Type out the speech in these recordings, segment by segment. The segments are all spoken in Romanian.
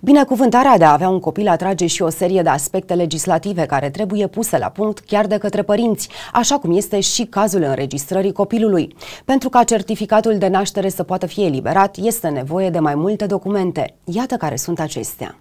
Binecuvântarea de a avea un copil atrage și o serie de aspecte legislative care trebuie puse la punct chiar de către părinți, așa cum este și cazul înregistrării copilului. Pentru ca certificatul de naștere să poată fi eliberat, este nevoie de mai multe documente. Iată care sunt acestea.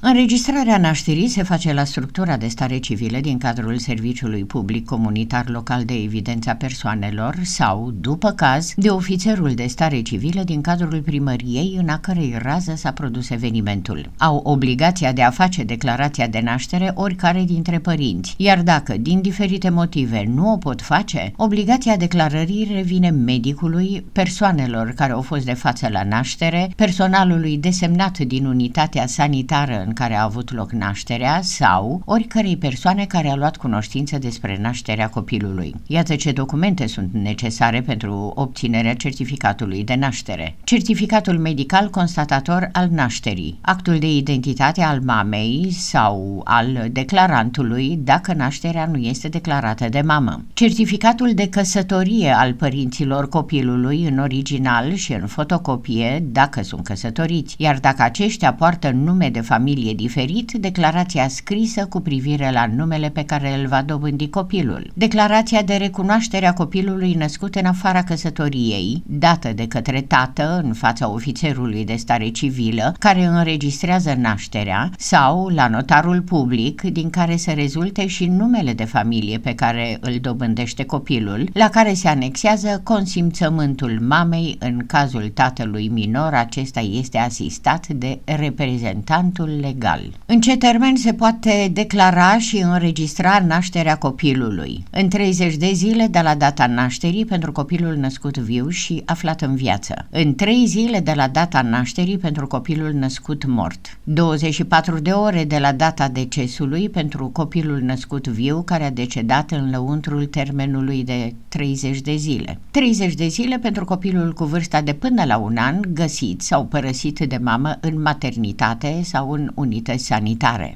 Înregistrarea nașterii se face la structura de stare civile din cadrul Serviciului Public Comunitar Local de Evidența Persoanelor sau, după caz, de ofițerul de stare civilă din cadrul primăriei în a cărei rază s-a produs evenimentul. Au obligația de a face declarația de naștere oricare dintre părinți, iar dacă, din diferite motive, nu o pot face, obligația declarării revine medicului, persoanelor care au fost de față la naștere, personalului desemnat din unitatea sanitară în care a avut loc nașterea sau oricărei persoane care a luat cunoștință despre nașterea copilului. Iată ce documente sunt necesare pentru obținerea certificatului de naștere. Certificatul medical constatator al nașterii, actul de identitate al mamei sau al declarantului dacă nașterea nu este declarată de mamă. Certificatul de căsătorie al părinților copilului în original și în fotocopie dacă sunt căsătoriți, iar dacă aceștia poartă nume de familie familie diferit declarația scrisă cu privire la numele pe care îl va dobândi copilul, declarația de recunoaștere a copilului născut în afara căsătoriei, dată de către tată în fața ofițerului de stare civilă care înregistrează nașterea sau la notarul public din care se rezulte și numele de familie pe care îl dobândește copilul, la care se anexează consimțământul mamei în cazul tatălui minor, acesta este asistat de reprezentantul legal. În ce termen se poate declara și înregistra nașterea copilului? În 30 de zile de la data nașterii pentru copilul născut viu și aflat în viață. În 3 zile de la data nașterii pentru copilul născut mort. 24 de ore de la data decesului pentru copilul născut viu care a decedat în lăuntrul termenului de 30 de zile. 30 de zile pentru copilul cu vârsta de până la un an găsit sau părăsit de mamă în maternitate sau în unități Sanitare.